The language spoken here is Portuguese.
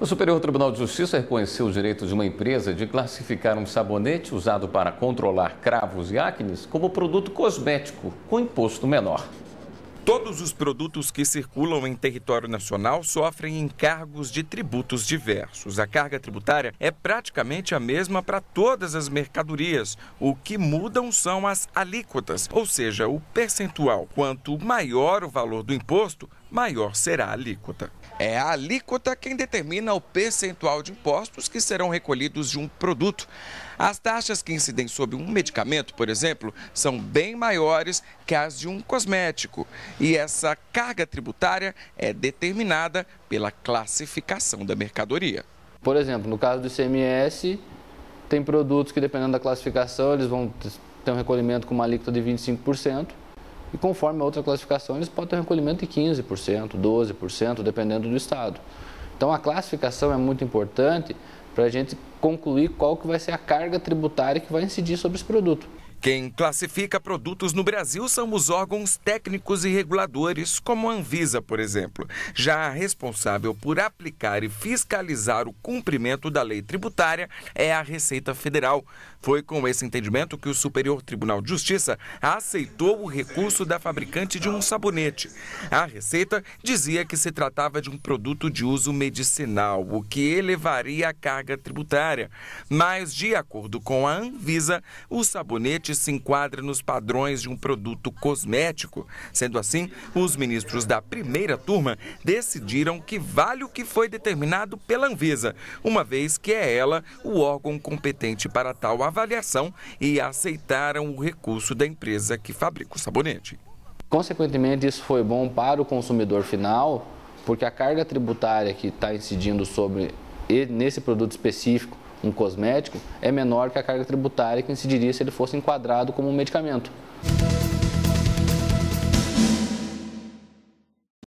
O Superior Tribunal de Justiça reconheceu o direito de uma empresa de classificar um sabonete usado para controlar cravos e acnes como produto cosmético com imposto menor. Todos os produtos que circulam em território nacional sofrem encargos de tributos diversos. A carga tributária é praticamente a mesma para todas as mercadorias. O que mudam são as alíquotas, ou seja, o percentual. Quanto maior o valor do imposto, maior será a alíquota. É a alíquota quem determina o percentual de impostos que serão recolhidos de um produto. As taxas que incidem sobre um medicamento, por exemplo, são bem maiores que as de um cosmético. E essa carga tributária é determinada pela classificação da mercadoria. Por exemplo, no caso do ICMS, tem produtos que, dependendo da classificação, eles vão ter um recolhimento com uma alíquota de 25%. E conforme a outra classificação, eles podem ter um recolhimento de 15%, 12%, dependendo do estado. Então a classificação é muito importante para a gente concluir qual que vai ser a carga tributária que vai incidir sobre esse produto. Quem classifica produtos no Brasil são os órgãos técnicos e reguladores, como a Anvisa, por exemplo, já a responsável por aplicar e fiscalizar o cumprimento da lei tributária é a Receita Federal. Foi com esse entendimento que o Superior Tribunal de Justiça aceitou o recurso da fabricante de um sabonete. A Receita dizia que se tratava de um produto de uso medicinal, o que elevaria a carga tributária. Mas, de acordo com a Anvisa, o sabonete se enquadra nos padrões de um produto cosmético. Sendo assim, os ministros da primeira turma decidiram que vale o que foi determinado pela Anvisa, uma vez que é ela o órgão competente para tal avaliação e aceitaram o recurso da empresa que fabrica o sabonete. Consequentemente, isso foi bom para o consumidor final, porque a carga tributária que está incidindo sobre nesse produto específico um cosmético é menor que a carga tributária que incidiria se ele fosse enquadrado como um medicamento.